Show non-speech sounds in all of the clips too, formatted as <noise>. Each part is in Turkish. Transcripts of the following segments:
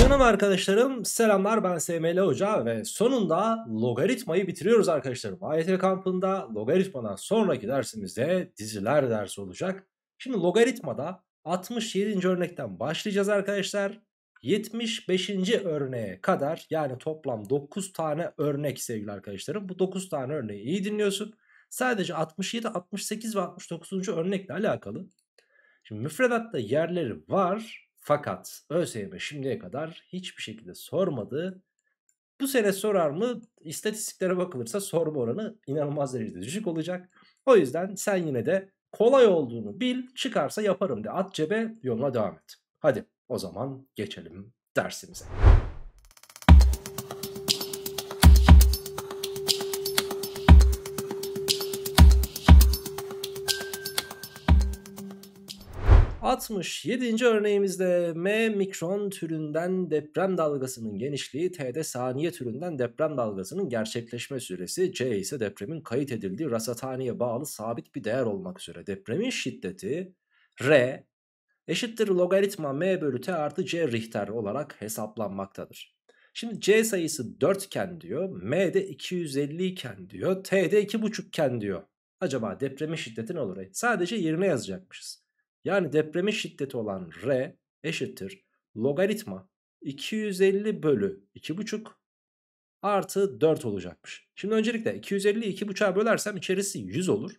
Canım arkadaşlarım selamlar ben SML Hoca ve sonunda logaritmayı bitiriyoruz arkadaşlarım. AYT kampında logaritmadan sonraki dersimizde diziler dersi olacak. Şimdi logaritmada 67. örnekten başlayacağız arkadaşlar. 75. örneğe kadar yani toplam 9 tane örnek sevgili arkadaşlarım. Bu 9 tane örneği iyi dinliyorsun. Sadece 67, 68 ve 69. örnekle alakalı. Şimdi müfredatta yerleri var fakat ÖSYM şimdiye kadar hiçbir şekilde sormadı. Bu sene sorar mı? İstatistiklere bakılırsa sorma oranı inanılmaz derecede düşük olacak. O yüzden sen yine de kolay olduğunu bil çıkarsa yaparım de at cebe yoluna devam et. Hadi o zaman geçelim dersimize. 67. örneğimizde M mikron türünden deprem dalgasının genişliği, T'de saniye türünden deprem dalgasının gerçekleşme süresi, C ise depremin kayıt edildiği rasathaneye bağlı sabit bir değer olmak üzere depremin şiddeti R eşittir logaritma M bölü T artı C Richter olarak hesaplanmaktadır. Şimdi C sayısı 4 iken diyor, M'de 250 iken diyor, T'de 2,5 iken diyor. Acaba depremin şiddeti ne olur? E, sadece yerine yazacakmışız. Yani depremin şiddeti olan R eşittir logaritma 250 bölü 2,5 artı 4 olacakmış. Şimdi öncelikle 250'yi 2,5'a bölersem içerisi 100 olur.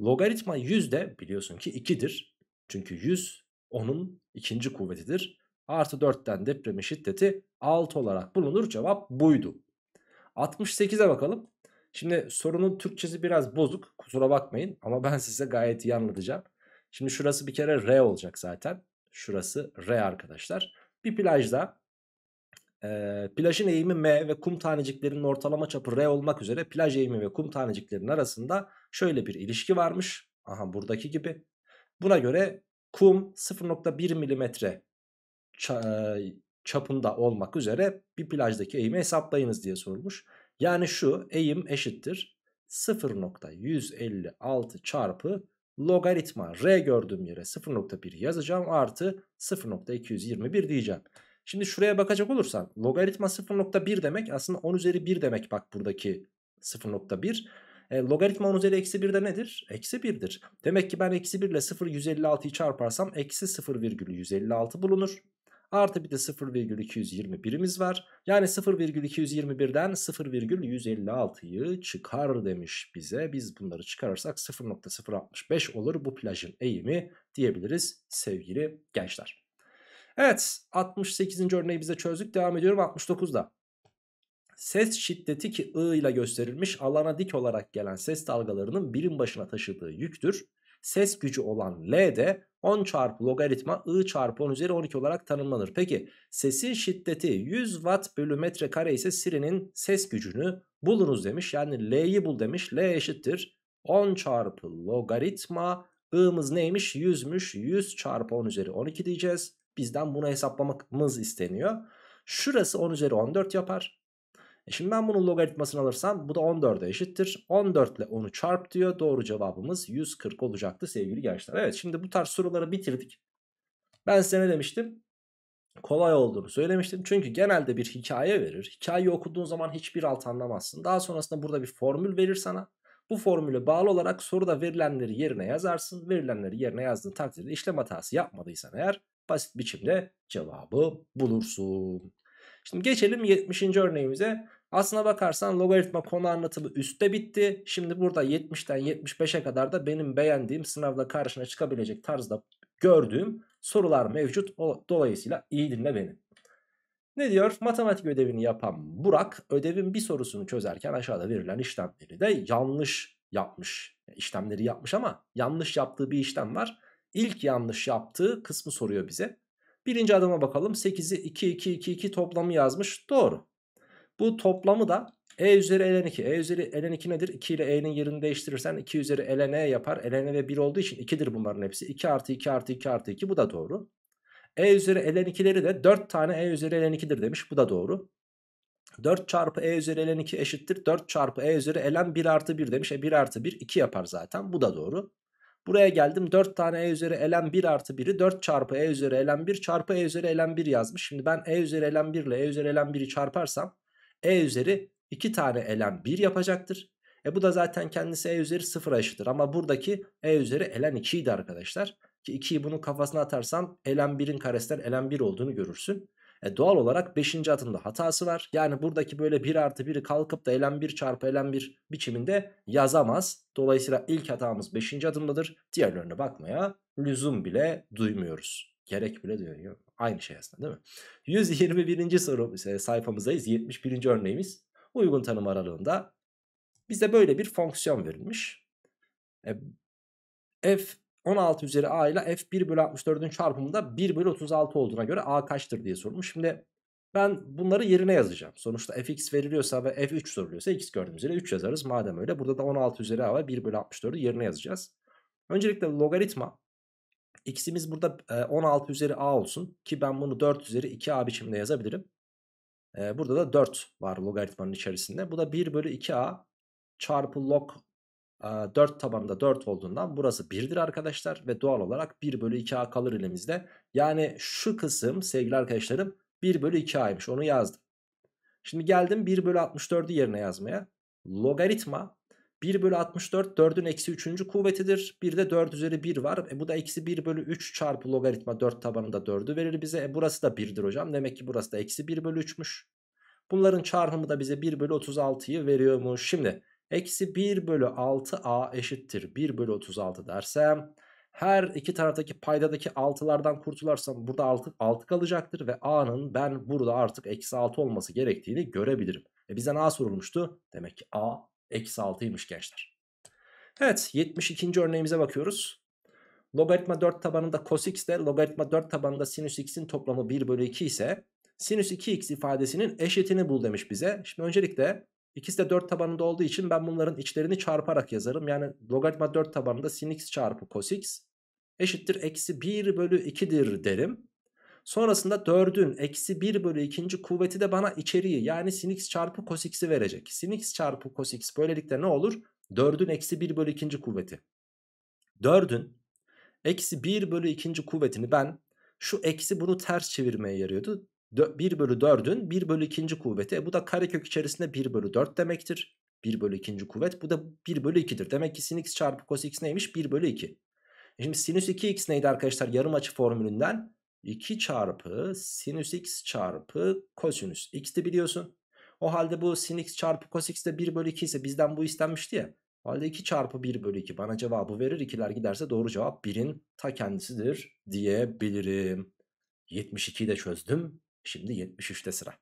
Logaritma 100 de biliyorsun ki 2'dir. Çünkü 100 onun ikinci kuvvetidir. Artı 4'ten depremin şiddeti 6 olarak bulunur. Cevap buydu. 68'e bakalım. Şimdi sorunun Türkçesi biraz bozuk. Kusura bakmayın ama ben size gayet iyi anlatacağım. Şimdi şurası bir kere R olacak zaten. Şurası R arkadaşlar. Bir plajda e, plajın eğimi M ve kum taneciklerinin ortalama çapı R olmak üzere plaj eğimi ve kum taneciklerinin arasında şöyle bir ilişki varmış. Aha buradaki gibi. Buna göre kum 0.1 milimetre çapında olmak üzere bir plajdaki eğimi hesaplayınız diye sorulmuş. Yani şu eğim eşittir 0.156 çarpı logaritma r gördüğüm yere 0.1 yazacağım artı 0.221 diyeceğim. Şimdi şuraya bakacak olursan logaritma 0.1 demek aslında 10 üzeri 1 demek bak buradaki 0.1. E, logaritma 10 üzeri eksi 1 de nedir? Eksi 1'dir. Demek ki ben eksi 1 ile 0 çarparsam eksi 0,156 bulunur. Artı bir de 0,221'imiz var. Yani 0,221'den 0,156'yı çıkar demiş bize. Biz bunları çıkarırsak 0.065 olur bu plajın eğimi diyebiliriz sevgili gençler. Evet 68. örneği bize çözdük. Devam ediyorum 69'da. Ses şiddeti ki I ile gösterilmiş alana dik olarak gelen ses dalgalarının birim başına taşıdığı yüktür ses gücü olan L de 10 çarpı logaritma I çarpı 10 üzeri 12 olarak tanımlanır. Peki sesin şiddeti 100 watt bölü metre kare ise Siri'nin ses gücünü bulunuz demiş. Yani L'yi bul demiş. L eşittir 10 çarpı logaritma I'mız neymiş? 100'müş. 100 çarpı 10 üzeri 12 diyeceğiz. Bizden bunu hesaplamamız isteniyor. Şurası 10 üzeri 14 yapar. E şimdi ben bunun logaritmasını alırsam bu da 14'e eşittir. 14 ile 10'u çarp diyor. Doğru cevabımız 140 olacaktı sevgili gençler. Evet şimdi bu tarz soruları bitirdik. Ben size ne demiştim? kolay olduğunu söylemiştim. Çünkü genelde bir hikaye verir. Hikayeyi okuduğun zaman hiçbir alt anlamazsın. Daha sonrasında burada bir formül verir sana. Bu formüle bağlı olarak soruda verilenleri yerine yazarsın. Verilenleri yerine yazdığın takdirde işlem hatası yapmadıysan eğer basit biçimde cevabı bulursun. Şimdi geçelim 70. örneğimize. Aslına bakarsan logaritma konu anlatımı üstte bitti. Şimdi burada 70'ten 75'e kadar da benim beğendiğim sınavda karşına çıkabilecek tarzda gördüğüm sorular mevcut. Dolayısıyla iyi dinle beni. Ne diyor? Matematik ödevini yapan Burak ödevin bir sorusunu çözerken aşağıda verilen işlemleri de yanlış yapmış. E, işlemleri yapmış ama yanlış yaptığı bir işlem var. İlk yanlış yaptığı kısmı soruyor bize. Birinci adıma bakalım. 8'i 2, 2, 2, 2 toplamı yazmış. Doğru. Bu toplamı da e üzeri ln 2. E üzeri ln 2 nedir? 2 ile e'nin yerini değiştirirsen 2 üzeri ln e yapar. ln ve 1 olduğu için 2'dir bunların hepsi. 2 artı 2 artı 2 artı 2 bu da doğru. E üzeri ln 2'leri de 4 tane e üzeri ln 2'dir demiş. Bu da doğru. 4 çarpı e üzeri ln 2 eşittir. 4 çarpı e üzeri ln 1 artı 1 demiş. E 1 artı 1 2 yapar zaten. Bu da doğru. Buraya geldim 4 tane e üzeri ln 1 artı 1'i 4 çarpı e üzeri ln 1 çarpı e üzeri ln 1 yazmış. Şimdi ben e üzeri ln 1 ile e üzeri ln 1'i çarparsam e üzeri 2 tane elen 1 yapacaktır. E bu da zaten kendisi E üzeri 0 eşittir. Ama buradaki E üzeri elen 2 idi arkadaşlar. Ki 2'yi bunun kafasına atarsan elen 1'in karesinden elen 1 olduğunu görürsün. E doğal olarak 5. adımda hatası var. Yani buradaki böyle 1 artı 1'i kalkıp da elen 1 çarpı elen 1 biçiminde yazamaz. Dolayısıyla ilk hatamız 5. adımdadır. Diğerlerine bakmaya lüzum bile duymuyoruz. Gerek bile duyuyor. Aynı şey aslında değil mi? 121. soru sayfamızdayız. 71. örneğimiz. Uygun tanım aralığında bize böyle bir fonksiyon verilmiş. E, f 16 üzeri a ile f1 bölü 64'ün çarpımında 1 bölü 36 olduğuna göre a kaçtır diye sormuş. Şimdi ben bunları yerine yazacağım. Sonuçta fx veriliyorsa ve f3 soruluyorsa x gördüğümüz yere 3 yazarız. Madem öyle burada da 16 üzeri a ve 1 bölü 64'ü yerine yazacağız. Öncelikle logaritma X'imiz burada 16 e, üzeri A olsun. Ki ben bunu 4 üzeri 2A biçimde yazabilirim. E, burada da 4 var logaritmanın içerisinde. Bu da 1 bölü 2A çarpı log 4 e, tabanında 4 olduğundan burası 1'dir arkadaşlar. Ve doğal olarak 1 bölü 2A kalır elimizde. Yani şu kısım sevgili arkadaşlarım 1 bölü 2A'ymış onu yazdım. Şimdi geldim 1 bölü 64'ü yerine yazmaya. Logaritma 1 bölü 64 4'ün eksi 3. kuvvetidir. Bir de 4 üzeri 1 var. E, bu da eksi 1 bölü 3 çarpı logaritma 4 tabanında 4'ü verir bize. E, burası da 1'dir hocam. Demek ki burası da eksi 1 bölü 3'müş. Bunların çarpımı da bize 1 bölü 36'yı veriyormuş. Şimdi eksi 1 bölü 6a eşittir 1 bölü 36 dersem her iki taraftaki paydadaki 6'lardan kurtularsam burada 6, 6 kalacaktır ve a'nın ben burada artık eksi 6 olması gerektiğini görebilirim. E bizden a sorulmuştu. Demek ki a Eksi 6'ymış gençler. Evet 72. örneğimize bakıyoruz. Logaritma 4 tabanında cos x de logaritma 4 tabanında sinüs x'in toplamı 1 bölü 2 ise sinüs 2x ifadesinin eşitini bul demiş bize. Şimdi öncelikle ikisi de 4 tabanında olduğu için ben bunların içlerini çarparak yazarım. Yani logaritma 4 tabanında sin x çarpı cos x eşittir eksi 1 bölü 2'dir derim. Sonrasında 4'ün eksi 1 bölü 2. kuvveti de bana içeriği yani sin x çarpı cos x'i verecek. Sin x çarpı cos x böylelikle ne olur? 4'ün eksi 1 bölü 2. kuvveti. 4'ün eksi 1 bölü 2. kuvvetini ben şu eksi bunu ters çevirmeye yarıyordu. 1 bölü 4'ün 1 bölü 2. kuvveti. E bu da karekök içerisinde 1 bölü 4 demektir. 1 bölü 2. kuvvet. Bu da 1 bölü 2'dir. Demek ki sin x çarpı cos x neymiş? 1 bölü 2. E, şimdi sinüs 2x neydi arkadaşlar yarım açı formülünden? 2 çarpı sinüs x çarpı kosinüs de biliyorsun. O halde bu sin x çarpı cos x de 1 bölü 2 ise bizden bu istenmişti ya. O halde 2 çarpı 1 bölü 2 bana cevabı verir. 2'ler giderse doğru cevap 1'in ta kendisidir diyebilirim. 72'yi de çözdüm. Şimdi 73'te sıra.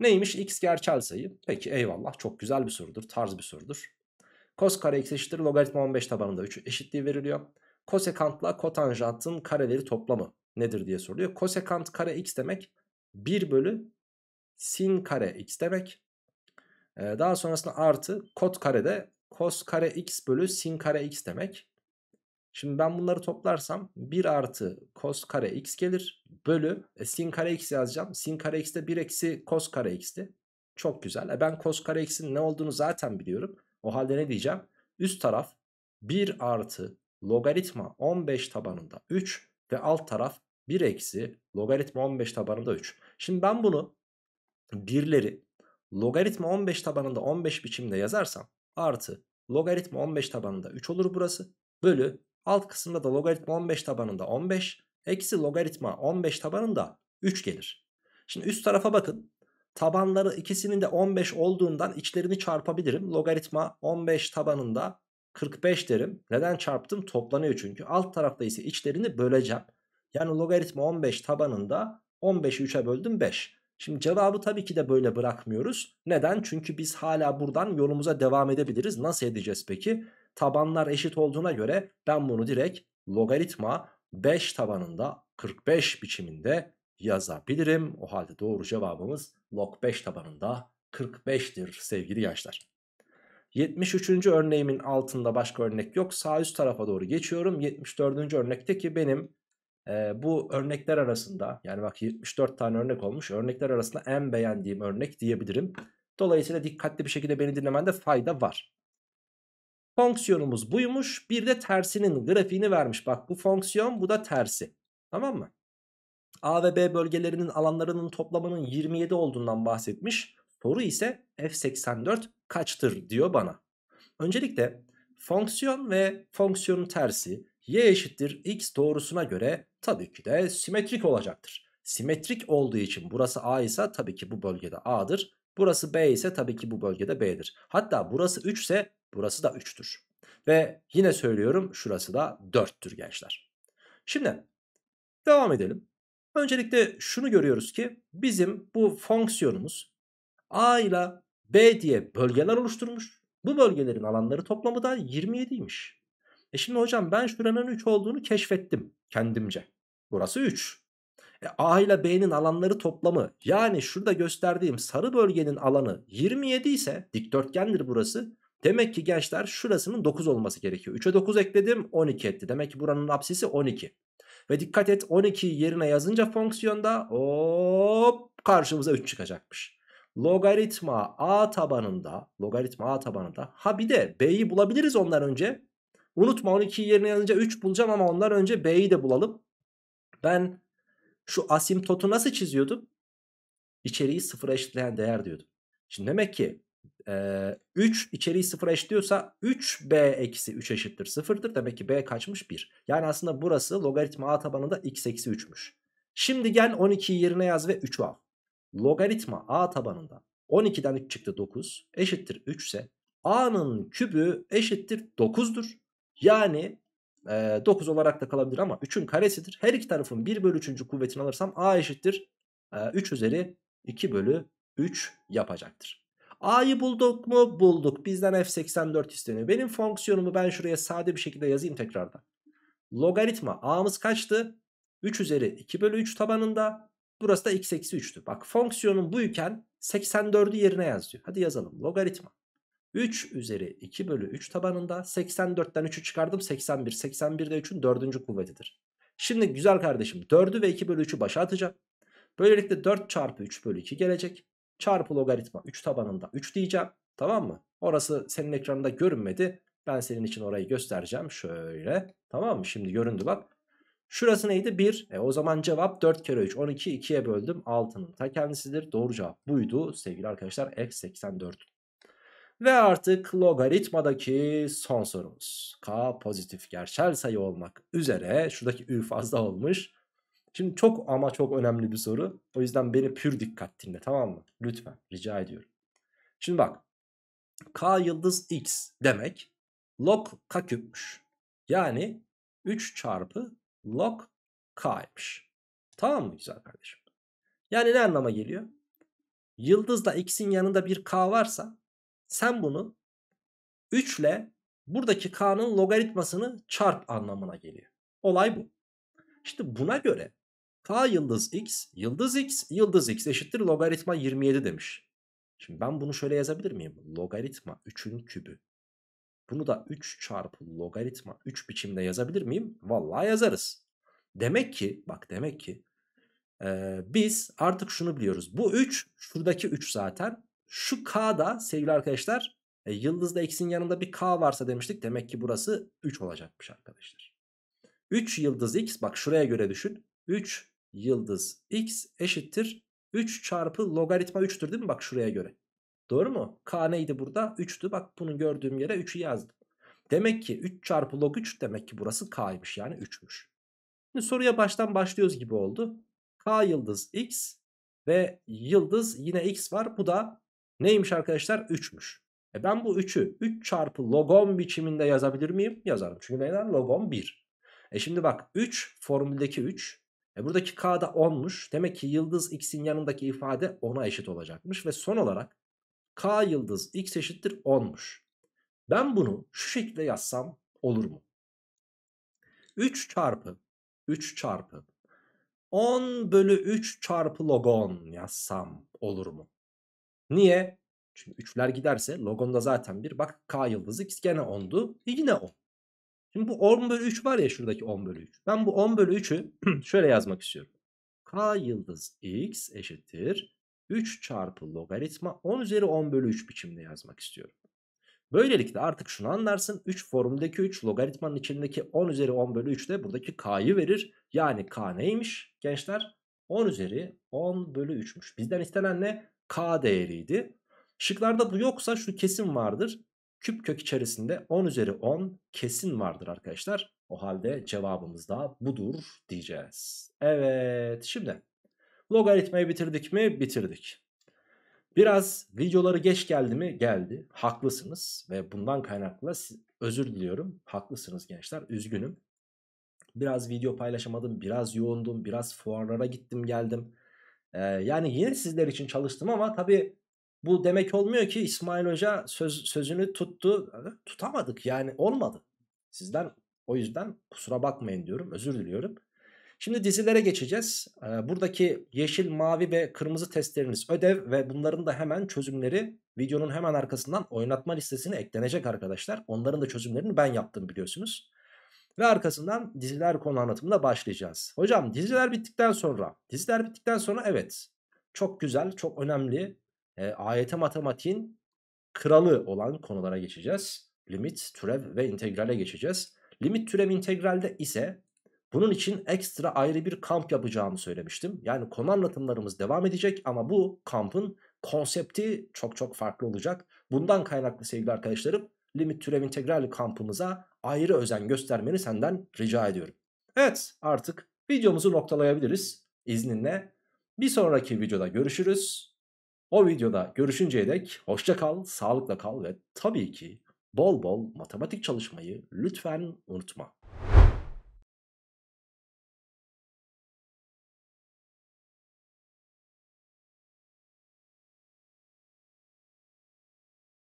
Neymiş x gerçel sayı? Peki eyvallah çok güzel bir sorudur. Tarz bir sorudur. Kos kare x eşittir logaritma 15 tabanında 3 eşitliği veriliyor. Kosekantla kotanjantın kareleri toplamı nedir diye soruluyor. Kosekant kare x demek 1 bölü sin kare x demek. Ee, daha sonrasında artı kot kare de kos kare x bölü sin kare x demek. Şimdi ben bunları toplarsam 1 artı kos kare x gelir bölü e, sin kare x yazacağım. Sin kare x de 1 eksi kos kare x'ti. Çok güzel. E ben kos kare x'in ne olduğunu zaten biliyorum. O halde ne diyeceğim? Üst taraf 1 artı logaritma 15 tabanında 3 ve alt taraf 1 eksi logaritma 15 tabanında 3. Şimdi ben bunu birleri logaritma 15 tabanında 15 biçimde yazarsam artı logaritma 15 tabanında 3 olur burası. Bölü alt kısımda da logaritma 15 tabanında 15 eksi logaritma 15 tabanında 3 gelir. Şimdi üst tarafa bakın. Tabanları ikisinin de 15 olduğundan içlerini çarpabilirim. Logaritma 15 tabanında 45 derim. Neden çarptım? Toplanıyor çünkü. Alt tarafta ise içlerini böleceğim. Yani logaritma 15 tabanında 15'i 3'e böldüm 5. Şimdi cevabı tabii ki de böyle bırakmıyoruz. Neden? Çünkü biz hala buradan yolumuza devam edebiliriz. Nasıl edeceğiz peki? Tabanlar eşit olduğuna göre ben bunu direkt logaritma 5 tabanında 45 biçiminde yazabilirim. O halde doğru cevabımız log 5 tabanında 45'tir sevgili gençler. 73. örneğimin altında başka örnek yok. Sağ üst tarafa doğru geçiyorum. 74. örnekte ki benim e, bu örnekler arasında yani bak 74 tane örnek olmuş. Örnekler arasında en beğendiğim örnek diyebilirim. Dolayısıyla dikkatli bir şekilde beni dinlemende fayda var. Fonksiyonumuz buymuş. Bir de tersinin grafiğini vermiş. Bak bu fonksiyon bu da tersi. Tamam mı? A ve B bölgelerinin alanlarının toplamının 27 olduğundan bahsetmiş. Soru ise f84 kaçtır diyor bana. Öncelikle fonksiyon ve fonksiyonun tersi y eşittir x doğrusuna göre Tabii ki de simetrik olacaktır. Simetrik olduğu için burası A ise tabii ki bu bölgede A'dır. Burası B ise tabii ki bu bölgede B'dir. Hatta burası 3 ise burası da 3'tür. Ve yine söylüyorum şurası da 4'tür gençler. Şimdi devam edelim. Öncelikle şunu görüyoruz ki bizim bu fonksiyonumuz A ile B diye bölgeler oluşturmuş. Bu bölgelerin alanları toplamı da 27'ymiş. E şimdi hocam ben şuranın 3 olduğunu keşfettim kendimce. Burası 3. E, A ile B'nin alanları toplamı yani şurada gösterdiğim sarı bölgenin alanı 27 ise dikdörtgendir burası. Demek ki gençler şurasının 9 olması gerekiyor. 3'e 9 ekledim 12 etti. Demek ki buranın apsisi 12. Ve dikkat et 12'yi yerine yazınca fonksiyonda hop karşımıza 3 çıkacakmış. Logaritma a tabanında logaritma a tabanında ha bir de b'yi bulabiliriz ondan önce. Unutma 12'yi yerine yazınca 3 bulacağım ama ondan önce b'yi de bulalım. Ben şu asimtotu nasıl çiziyordum? İçeriği sıfıra eşitleyen değer diyordum. Şimdi demek ki e, 3 içeriği sıfıra eşitliyorsa 3b eksi 3 eşittir sıfırdır. Demek ki b kaçmış 1. Yani aslında burası logaritma a tabanında x eksi 3'müş. Şimdi gel 12'yi yerine yaz ve 3'ü al. Logaritma a tabanında 12'den 3 çıktı 9 eşittir 3 ise a'nın kübü eşittir 9'dur. Yani e, 9 olarak da kalabilir ama 3'ün karesidir. Her iki tarafın 1 bölü 3. kuvvetini alırsam a eşittir e, 3 üzeri 2 bölü 3 yapacaktır. A'yı bulduk mu? Bulduk. Bizden f84 isteniyor. Benim fonksiyonumu ben şuraya sade bir şekilde yazayım tekrardan. Logaritma a'mız kaçtı? 3 üzeri 2 bölü 3 tabanında. Burası da x eksi 3'tü. Bak fonksiyonum bu iken 84'ü yerine yazıyor. Hadi yazalım. Logaritma. 3 üzeri 2 bölü 3 tabanında 84'ten 3'ü çıkardım 81. 81 de 3'ün 4. kuvvetidir. Şimdi güzel kardeşim 4'ü ve 2 bölü 3'ü başa atacağım. Böylelikle 4 çarpı 3 bölü 2 gelecek. Çarpı logaritma 3 tabanında 3 diyeceğim. Tamam mı? Orası senin ekranında görünmedi. Ben senin için orayı göstereceğim. Şöyle. Tamam mı? Şimdi göründü bak. Şurası neydi? 1. E, o zaman cevap 4 kere 3. 12 2'ye böldüm. 6'nın ta kendisidir. Doğru cevap buydu sevgili arkadaşlar. F84. Ve artık logaritmadaki son sorumuz. K pozitif gerçel sayı olmak üzere. Şuradaki ü fazla olmuş. Şimdi çok ama çok önemli bir soru. O yüzden beni pür dikkat dinle tamam mı? Lütfen rica ediyorum. Şimdi bak. K yıldız x demek log k küpmüş. Yani 3 çarpı log k'ymış. Tamam mı güzel kardeşim? Yani ne anlama geliyor? Yıldızla x'in yanında bir k varsa sen bunu 3 ile buradaki k'nın logaritmasını çarp anlamına geliyor. Olay bu. İşte buna göre k yıldız x, yıldız x, yıldız x eşittir logaritma 27 demiş. Şimdi ben bunu şöyle yazabilir miyim? Logaritma 3'ün kübü. Bunu da 3 çarpı logaritma 3 biçimde yazabilir miyim? Vallahi yazarız. Demek ki bak demek ki e, biz artık şunu biliyoruz. Bu 3 şuradaki 3 zaten şu k da sevgili arkadaşlar e, yıldızda x'in yanında bir k varsa demiştik. Demek ki burası 3 olacakmış arkadaşlar. 3 yıldız x bak şuraya göre düşün. 3 yıldız x eşittir 3 çarpı logaritma 3'tür değil mi? Bak şuraya göre. Doğru mu? K neydi burada? 3'tü. Bak bunu gördüğüm yere 3'ü yazdım. Demek ki 3 çarpı log 3 demek ki burası K'ymış yani 3'müş. Şimdi soruya baştan başlıyoruz gibi oldu. K yıldız X ve yıldız yine X var. Bu da Neymiş arkadaşlar? 3'müş. E ben bu 3'ü 3 çarpı logon biçiminde yazabilir miyim? Yazarım. Çünkü neden? Logon 1. E şimdi bak 3 formüldeki 3. E buradaki k da 10'muş. Demek ki yıldız x'in yanındaki ifade 10'a eşit olacakmış. Ve son olarak k yıldız x eşittir 10'muş. Ben bunu şu şekilde yazsam olur mu? 3 çarpı 3 çarpı 10 bölü 3 çarpı logon yazsam olur mu? Niye? Çünkü üçler giderse logonda zaten bir bak K yıldızı gene 10'du. E yine 10. Şimdi bu 10 bölü 3 var ya şuradaki 10 bölü 3. Ben bu 10 bölü 3'ü <clears throat> şöyle yazmak istiyorum. K yıldız x eşittir 3 çarpı logaritma 10 üzeri 10 bölü 3 biçimde yazmak istiyorum. Böylelikle artık şunu anlarsın. 3 formdaki 3 logaritmanın içindeki 10 üzeri 10 bölü 3 de buradaki k'yı verir. Yani k neymiş gençler? 10 üzeri 10 bölü 3'müş. Bizden istenen ne? K değeriydi. Şıklarda bu yoksa şu kesin vardır. Küp kök içerisinde 10 üzeri 10 kesin vardır arkadaşlar. O halde cevabımız da budur diyeceğiz. Evet şimdi logaritmayı bitirdik mi? Bitirdik. Biraz videoları geç geldi mi? Geldi. Haklısınız ve bundan kaynaklı özür diliyorum. Haklısınız gençler. Üzgünüm. Biraz video paylaşamadım, biraz yoğundum, biraz fuarlara gittim geldim. Ee, yani yine sizler için çalıştım ama tabii bu demek olmuyor ki İsmail Hoca söz, sözünü tuttu. Tutamadık yani olmadı. Sizden o yüzden kusura bakmayın diyorum özür diliyorum. Şimdi dizilere geçeceğiz. Buradaki yeşil, mavi ve kırmızı testleriniz ödev ve bunların da hemen çözümleri videonun hemen arkasından oynatma listesine eklenecek arkadaşlar. Onların da çözümlerini ben yaptım biliyorsunuz. Ve arkasından diziler konu anlatımına başlayacağız. Hocam diziler bittikten sonra, diziler bittikten sonra evet çok güzel, çok önemli e, AYT matematiğin kralı olan konulara geçeceğiz. Limit, türev ve integrale geçeceğiz. Limit, türev, integralde ise bunun için ekstra ayrı bir kamp yapacağımı söylemiştim. Yani konu anlatımlarımız devam edecek ama bu kampın konsepti çok çok farklı olacak. Bundan kaynaklı sevgili arkadaşlarım limit türev integral kampımıza ayrı özen göstermeni senden rica ediyorum. Evet artık videomuzu noktalayabiliriz izninle. Bir sonraki videoda görüşürüz. O videoda görüşünceye dek hoşça kal, sağlıkla kal ve tabii ki bol bol matematik çalışmayı lütfen unutma.